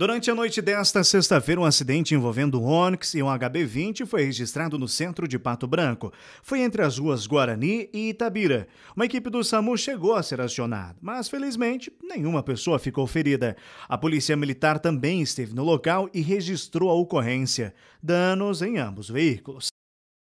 Durante a noite desta sexta-feira, um acidente envolvendo um Onix e um HB20 foi registrado no centro de Pato Branco. Foi entre as ruas Guarani e Itabira. Uma equipe do SAMU chegou a ser acionada, mas felizmente nenhuma pessoa ficou ferida. A polícia militar também esteve no local e registrou a ocorrência. Danos em ambos os veículos.